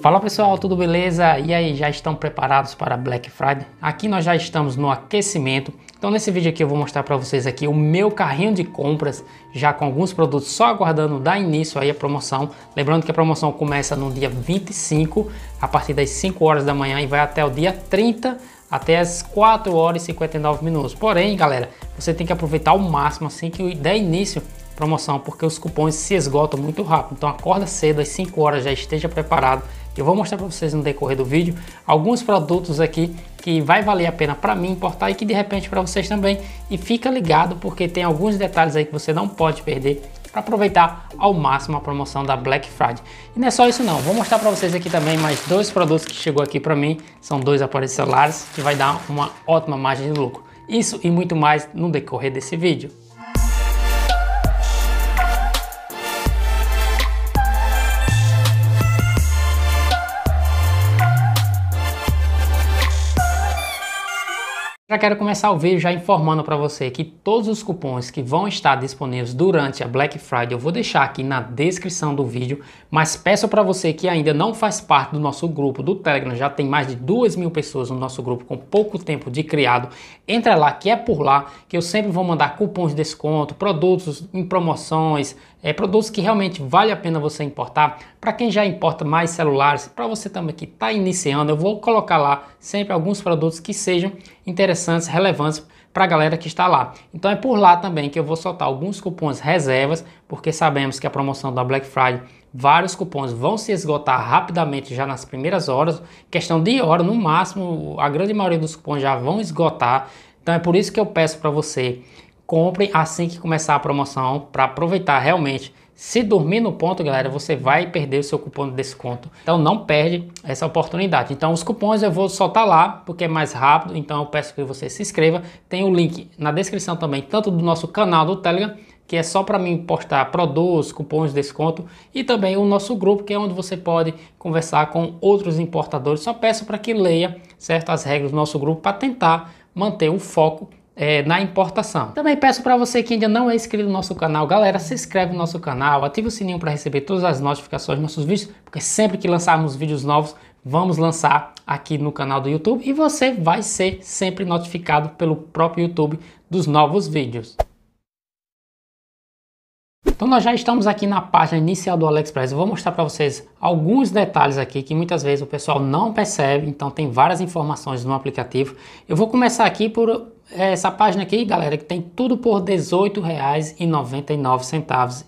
Fala pessoal, tudo beleza? E aí, já estão preparados para Black Friday? Aqui nós já estamos no aquecimento. Então nesse vídeo aqui eu vou mostrar para vocês aqui o meu carrinho de compras, já com alguns produtos só aguardando dar início aí a promoção. Lembrando que a promoção começa no dia 25, a partir das 5 horas da manhã e vai até o dia 30 até as 4 horas e 59 minutos. Porém, galera, você tem que aproveitar ao máximo assim que der início promoção, porque os cupons se esgotam muito rápido. Então acorda cedo, às 5 horas, já esteja preparado. Eu vou mostrar para vocês no decorrer do vídeo alguns produtos aqui que vai valer a pena para mim importar e que de repente para vocês também. E fica ligado porque tem alguns detalhes aí que você não pode perder para aproveitar ao máximo a promoção da Black Friday. E não é só isso não, vou mostrar para vocês aqui também mais dois produtos que chegou aqui para mim, são dois aparelhos celulares que vai dar uma ótima margem de lucro. Isso e muito mais no decorrer desse vídeo. Já quero começar o vídeo já informando para você que todos os cupons que vão estar disponíveis durante a Black Friday eu vou deixar aqui na descrição do vídeo, mas peço para você que ainda não faz parte do nosso grupo do Telegram, já tem mais de 2 mil pessoas no nosso grupo com pouco tempo de criado, entra lá que é por lá que eu sempre vou mandar cupons de desconto, produtos em promoções, é, produtos que realmente vale a pena você importar. Para quem já importa mais celulares, para você também que está iniciando, eu vou colocar lá sempre alguns produtos que sejam interessantes, relevantes para a galera que está lá. Então é por lá também que eu vou soltar alguns cupons reservas, porque sabemos que a promoção da Black Friday, vários cupons vão se esgotar rapidamente já nas primeiras horas, questão de hora no máximo, a grande maioria dos cupons já vão esgotar. Então é por isso que eu peço para você compre assim que começar a promoção para aproveitar realmente se dormir no ponto, galera, você vai perder o seu cupom de desconto. Então não perde essa oportunidade. Então os cupons eu vou soltar tá lá, porque é mais rápido. Então eu peço que você se inscreva. Tem o link na descrição também, tanto do nosso canal do Telegram, que é só para mim postar produtos, cupons de desconto, e também o nosso grupo, que é onde você pode conversar com outros importadores. Só peço para que leia certas regras do nosso grupo para tentar manter o foco é, na importação. Também peço para você que ainda não é inscrito no nosso canal, galera, se inscreve no nosso canal, ativa o sininho para receber todas as notificações dos nossos vídeos, porque sempre que lançarmos vídeos novos, vamos lançar aqui no canal do YouTube e você vai ser sempre notificado pelo próprio YouTube dos novos vídeos. Então nós já estamos aqui na página inicial do AliExpress. Eu vou mostrar para vocês alguns detalhes aqui que muitas vezes o pessoal não percebe. Então tem várias informações no aplicativo. Eu vou começar aqui por é, essa página aqui, galera, que tem tudo por R$18,99.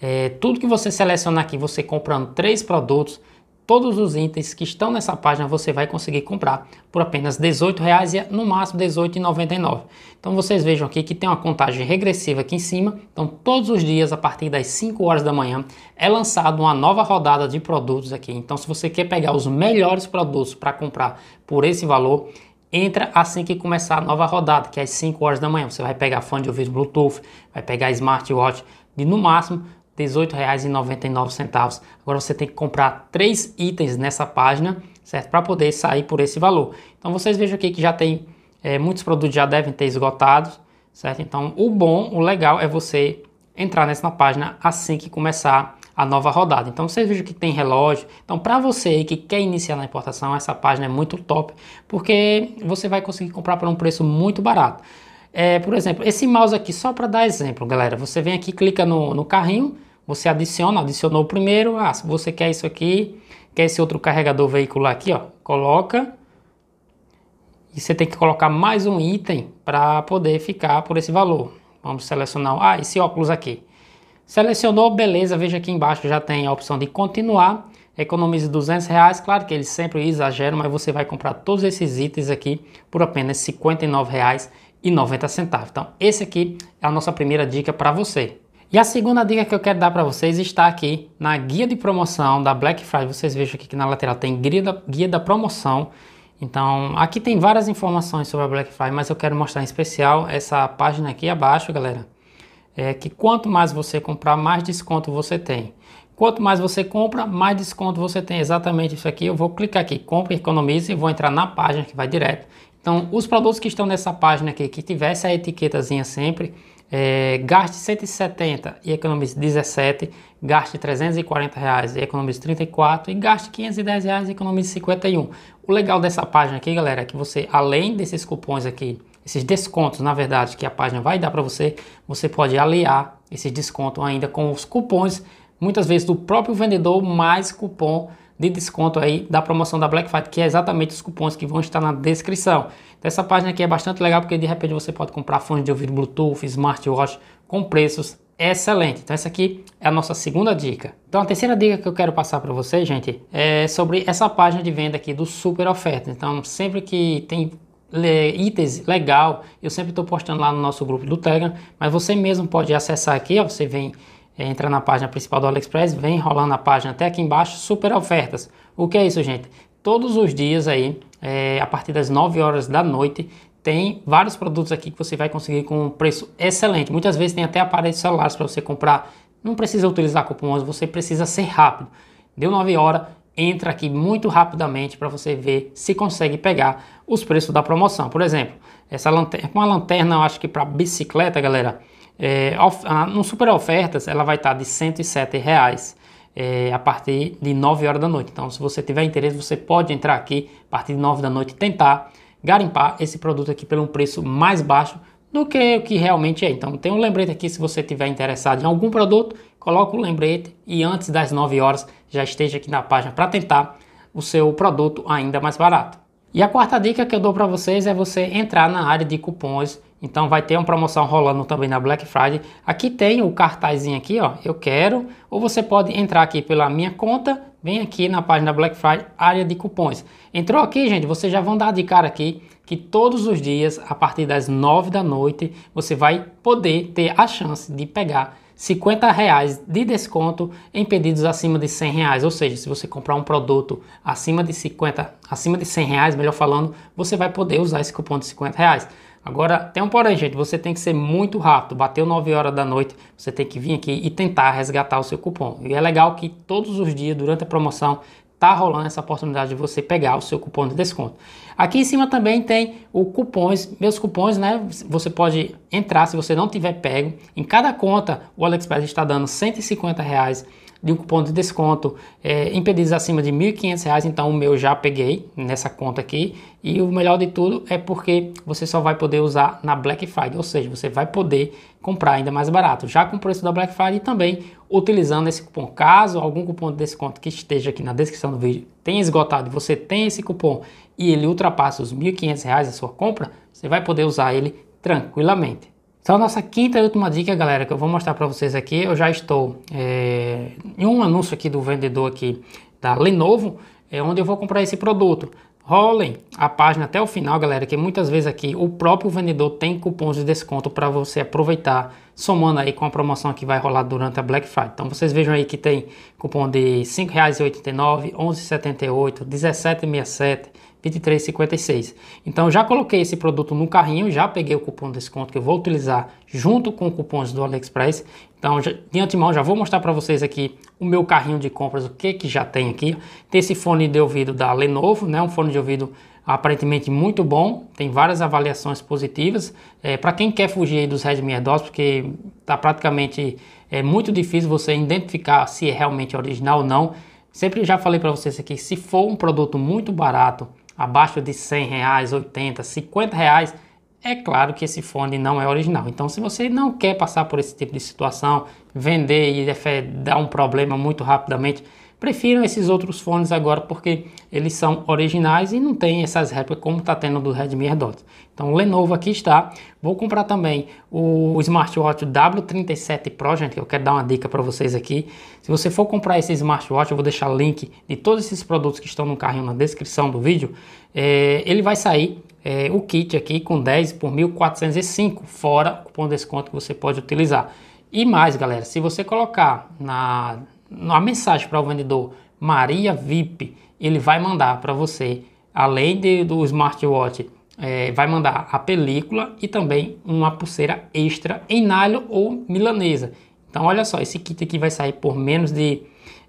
É, tudo que você selecionar aqui, você comprando três produtos, todos os itens que estão nessa página você vai conseguir comprar por apenas R$18,00 no máximo R$18,99. Então vocês vejam aqui que tem uma contagem regressiva aqui em cima. Então todos os dias a partir das 5 horas da manhã é lançada uma nova rodada de produtos aqui. Então se você quer pegar os melhores produtos para comprar por esse valor, entra assim que começar a nova rodada, que é às 5 horas da manhã. Você vai pegar fone de ouvido Bluetooth, vai pegar smartwatch de no máximo R$18,99. Agora você tem que comprar três itens nessa página, certo? Para poder sair por esse valor. Então vocês vejam aqui que já tem é, muitos produtos já devem ter esgotados, certo? Então o bom, o legal é você entrar nessa página assim que começar a nova rodada. Então você veja que tem relógio. Então para você que quer iniciar na importação, essa página é muito top, porque você vai conseguir comprar por um preço muito barato. É, por exemplo, esse mouse aqui, só para dar exemplo, galera, você vem aqui, clica no, no carrinho, você adiciona, adicionou o primeiro, ah, se você quer isso aqui, quer esse outro carregador veicular aqui, ó, coloca, e você tem que colocar mais um item para poder ficar por esse valor. Vamos selecionar, ah, esse óculos aqui, Selecionou, beleza, veja aqui embaixo já tem a opção de continuar, economize 200 reais, claro que eles sempre exageram, mas você vai comprar todos esses itens aqui por apenas R$ 59,90. Então esse aqui é a nossa primeira dica para você. E a segunda dica que eu quero dar para vocês está aqui na guia de promoção da Black Friday. Vocês vejam aqui que na lateral tem guia da, guia da promoção. Então, aqui tem várias informações sobre a Black Friday, mas eu quero mostrar em especial essa página aqui abaixo, galera, é que quanto mais você comprar, mais desconto você tem. Quanto mais você compra, mais desconto você tem. Exatamente isso aqui. Eu vou clicar aqui, compra, economize e vou entrar na página que vai direto. Então, os produtos que estão nessa página aqui, que tivesse a etiquetazinha sempre, é, gaste 170 e economize 17, gaste 340 reais e economize 34 e gaste 510 reais e economize 51. O legal dessa página aqui, galera, é que você, além desses cupons aqui, esses descontos, na verdade, que a página vai dar para você, você pode aliar esses descontos ainda com os cupons, muitas vezes do próprio vendedor, mais cupom de desconto aí da promoção da Black Friday, que é exatamente os cupons que vão estar na descrição. Então, essa página aqui é bastante legal porque de repente você pode comprar fones de ouvido Bluetooth, smartwatch com preços excelentes. Então essa aqui é a nossa segunda dica. Então a terceira dica que eu quero passar para vocês, gente, é sobre essa página de venda aqui do Super Oferta. Então sempre que tem itens legal, eu sempre estou postando lá no nosso grupo do Telegram, mas você mesmo pode acessar aqui, ó, você vem, eh, entra na página principal do AliExpress, vem rolando a página até aqui embaixo, super ofertas. O que é isso, gente? Todos os dias aí, é, a partir das 9 horas da noite, tem vários produtos aqui que você vai conseguir com um preço excelente. Muitas vezes tem até aparelhos celulares para você comprar. Não precisa utilizar cupons, você precisa ser rápido. Deu 9 horas, entra aqui muito rapidamente para você ver se consegue pegar os preços da promoção. Por exemplo, essa lanterna, uma lanterna, eu acho que para bicicleta, galera, é, no Super Ofertas ela vai estar tá de 107 reais. É, a partir de 9 horas da noite. Então, se você tiver interesse, você pode entrar aqui a partir de 9 da noite tentar garimpar esse produto aqui pelo um preço mais baixo do que o que realmente é. Então tem um lembrete aqui se você estiver interessado em algum produto, coloque o um lembrete e antes das 9 horas já esteja aqui na página para tentar o seu produto ainda mais barato. E a quarta dica que eu dou para vocês é você entrar na área de cupons. Então vai ter uma promoção rolando também na Black Friday. Aqui tem o cartazinho aqui, ó, eu quero, ou você pode entrar aqui pela minha conta, vem aqui na página Black Friday, área de cupons. Entrou aqui, gente, vocês já vão dar de cara aqui que todos os dias, a partir das 9 da noite, você vai poder ter a chance de pegar 50 reais de desconto em pedidos acima de 100 reais, ou seja, se você comprar um produto acima de 50, acima de 100 reais, melhor falando, você vai poder usar esse cupom de 50 reais. Agora, tem um porém, gente, você tem que ser muito rápido, bateu 9 horas da noite, você tem que vir aqui e tentar resgatar o seu cupom. E é legal que todos os dias, durante a promoção, tá rolando essa oportunidade de você pegar o seu cupom de desconto. Aqui em cima também tem o cupons, meus cupons, né? Você pode entrar se você não tiver pego. Em cada conta, o AliExpress está dando 150 reais de um cupom de desconto é, em pedidos acima de R$ 1.500, então o meu já peguei nessa conta aqui. E o melhor de tudo é porque você só vai poder usar na Black Friday, ou seja, você vai poder comprar ainda mais barato, já com o preço da Black Friday e também utilizando esse cupom. Caso algum cupom de desconto que esteja aqui na descrição do vídeo tenha esgotado e você tem esse cupom e ele ultrapassa os R$ 1.500 a sua compra, você vai poder usar ele tranquilamente. Então, nossa quinta e última dica, galera, que eu vou mostrar para vocês aqui, eu já estou é, em um anúncio aqui do vendedor aqui da Lenovo, é onde eu vou comprar esse produto rolem a página até o final, galera, que muitas vezes aqui o próprio vendedor tem cupons de desconto para você aproveitar, somando aí com a promoção que vai rolar durante a Black Friday. Então vocês vejam aí que tem cupom de R$ 5,89, R$ 11,78, R$ 17,67, 23,56. Então já coloquei esse produto no carrinho, já peguei o cupom de desconto que eu vou utilizar junto com cupons do AliExpress. Então, já, de antemão, já vou mostrar para vocês aqui o meu carrinho de compras, o que que já tem aqui. Tem esse fone de ouvido da Lenovo, né? Um fone de ouvido aparentemente muito bom, tem várias avaliações positivas. É, para quem quer fugir dos Redmi AirDots, porque tá praticamente é muito difícil você identificar se é realmente original ou não. Sempre já falei para vocês aqui, se for um produto muito barato, abaixo de 100 reais, 80, 50 reais, é claro que esse fone não é original. Então, se você não quer passar por esse tipo de situação, vender e eh, dar um problema muito rapidamente, prefiram esses outros fones agora porque eles são originais e não tem essas réplicas como está tendo do Redmi AirDots. Então, Lenovo aqui está. Vou comprar também o smartwatch W37 Pro, gente, que eu quero dar uma dica para vocês aqui. Se você for comprar esse smartwatch, eu vou deixar o link de todos esses produtos que estão no carrinho na descrição do vídeo. É, ele vai sair é, o kit aqui com 10 por 1.405, fora o cupom de desconto que você pode utilizar. E mais, galera, se você colocar na, na mensagem para o vendedor Maria VIP, ele vai mandar para você, além de, do smartwatch, é, vai mandar a película e também uma pulseira extra em nylon ou milanesa. Então, olha só, esse kit aqui vai sair por menos de,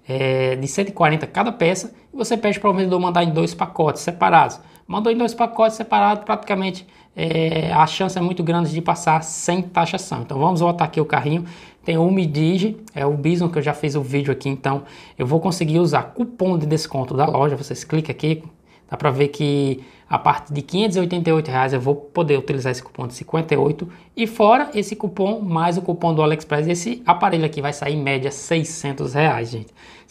é, de 140 cada peça. E você pede para o vendedor mandar em dois pacotes separados mandou em dois pacotes separados, praticamente é, a chance é muito grande de passar sem taxação. Então vamos voltar aqui o carrinho. Tem o Midigi, é o Bison que eu já fiz o vídeo aqui, então eu vou conseguir usar cupom de desconto da loja. Vocês clicam aqui, dá para ver que a parte de 588 reais eu vou poder utilizar esse cupom de 58 e fora esse cupom mais o cupom do AliExpress esse aparelho aqui vai sair em média 600 reais gente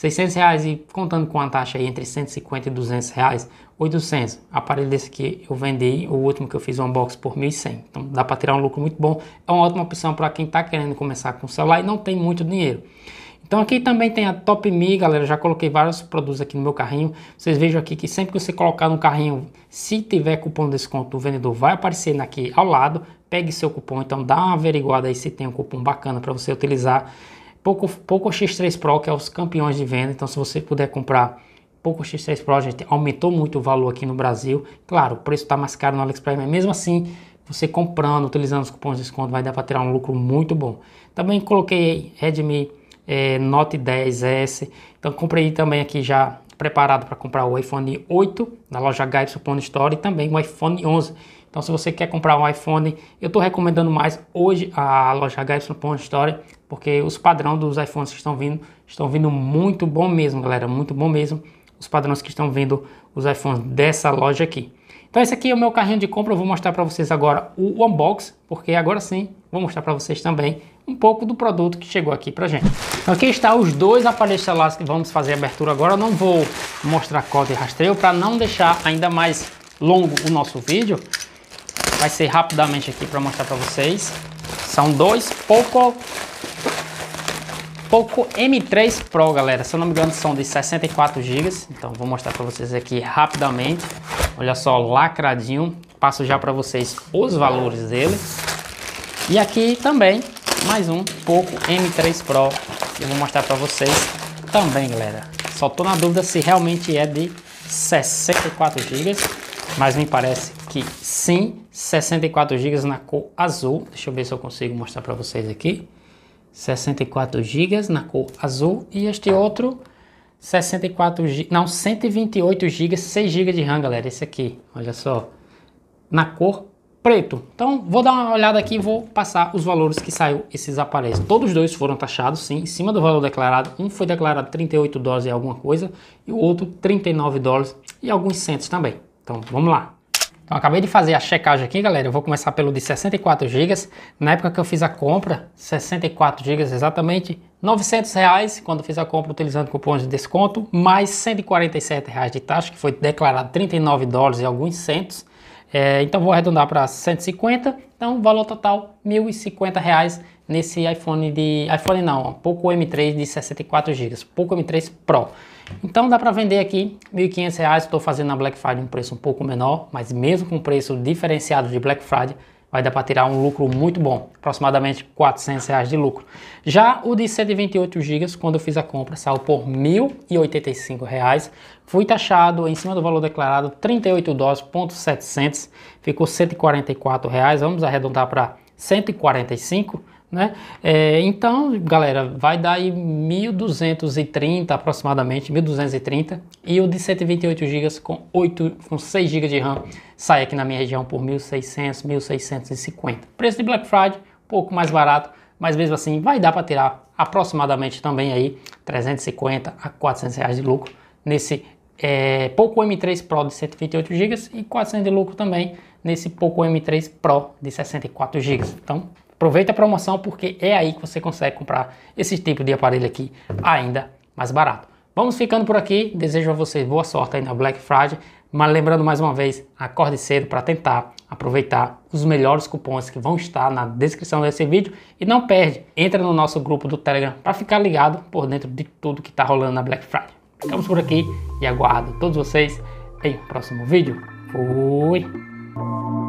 600 reais e contando com a taxa aí entre 150 e 200 reais, 800. Aparelho desse aqui eu vendi, o último que eu fiz um unboxing por 1.100. Então dá para tirar um lucro muito bom. É uma ótima opção para quem está querendo começar com celular e não tem muito dinheiro. Então aqui também tem a Top galera, já coloquei vários produtos aqui no meu carrinho. Vocês vejam aqui que sempre que você colocar no carrinho, se tiver cupom de desconto, o vendedor vai aparecer aqui ao lado. Pegue seu cupom, então dá uma averiguada aí se tem um cupom bacana para você utilizar. Poco, Poco X3 Pro, que é os campeões de venda. Então, se você puder comprar Poco X3 Pro, gente, aumentou muito o valor aqui no Brasil. Claro, o preço está mais caro no AliExpress, mas mesmo assim, você comprando, utilizando os cupons de desconto, vai dar para tirar um lucro muito bom. Também coloquei Redmi é, Note 10S. Então, comprei também aqui já preparado para comprar o iPhone 8 na loja Guide Pony Store e também o iPhone 11. Então, se você quer comprar um iPhone, eu estou recomendando mais hoje a loja Guide Pony Store, porque os padrões dos iPhones que estão vindo estão vindo muito bom mesmo, galera, muito bom mesmo. Os padrões que estão vindo os iPhones dessa loja aqui. Então esse aqui é o meu carrinho de compra, eu vou mostrar para vocês agora o unbox, porque agora sim vou mostrar para vocês também um pouco do produto que chegou aqui pra gente. Aqui está os dois aparelhos celulares que vamos fazer a abertura agora. Eu não vou mostrar código e rastreio para não deixar ainda mais longo o nosso vídeo. Vai ser rapidamente aqui para mostrar para vocês. São dois Poco Poco M3 Pro, galera. Se eu não me engano, são de 64 GB. Então, vou mostrar para vocês aqui rapidamente. Olha só, lacradinho. Passo já para vocês os valores dele. E aqui também mais um Poco M3 Pro. Eu vou mostrar para vocês também, galera. Só tô na dúvida se realmente é de 64 GB, mas me parece que sim, 64 GB na cor azul. Deixa eu ver se eu consigo mostrar para vocês aqui. 64 GB na cor azul e este outro 64 GB, não, 128 GB, 6 GB de RAM, galera, esse aqui, olha só, na cor preto. Então vou dar uma olhada aqui e vou passar os valores que saiu esses aparelhos. Todos os dois foram taxados, sim, em cima do valor declarado. Um foi declarado 38 dólares e alguma coisa e o outro 39 dólares e alguns centos também. Então vamos lá. Então, acabei de fazer a checagem aqui, galera. Eu vou começar pelo de 64 GB. Na época que eu fiz a compra, 64 GB exatamente, 900 reais quando fiz a compra utilizando cupons de desconto, mais 147 reais de taxa, que foi declarado 39 dólares e alguns centos. É, então vou arredondar para 150, então valor total R$ 1.050 reais nesse iPhone de iPhone não, ó, Poco M3 de 64 GB, Poco M3 Pro. Então dá para vender aqui R$ 1.500, estou fazendo na Black Friday um preço um pouco menor, mas mesmo com preço diferenciado de Black Friday, vai dar para tirar um lucro muito bom, aproximadamente 400 reais de lucro. Já o de 128 GB, quando eu fiz a compra, saiu por 1.085 reais, fui taxado em cima do valor declarado 38 dólares, 700, ficou 144 reais, vamos arredondar para 145 né? É, então, galera, vai dar aí 1.230 aproximadamente, 1.230 e o de 128 GB com 8, com 6 GB de RAM sai aqui na minha região por 1.600, 1.650. Preço de Black Friday, pouco mais barato, mas mesmo assim vai dar para tirar aproximadamente também aí 350 a 400 reais de lucro nesse é, Poco M3 Pro de 128 GB e 400 de lucro também nesse Poco M3 Pro de 64 GB. Então, Aproveita a promoção porque é aí que você consegue comprar esse tipo de aparelho aqui ainda mais barato. Vamos ficando por aqui. Desejo a vocês boa sorte aí na Black Friday. Mas lembrando mais uma vez, acorde cedo para tentar aproveitar os melhores cupons que vão estar na descrição desse vídeo. E não perde, entra no nosso grupo do Telegram para ficar ligado por dentro de tudo que está rolando na Black Friday. Ficamos por aqui e aguardo todos vocês em um próximo vídeo. Fui!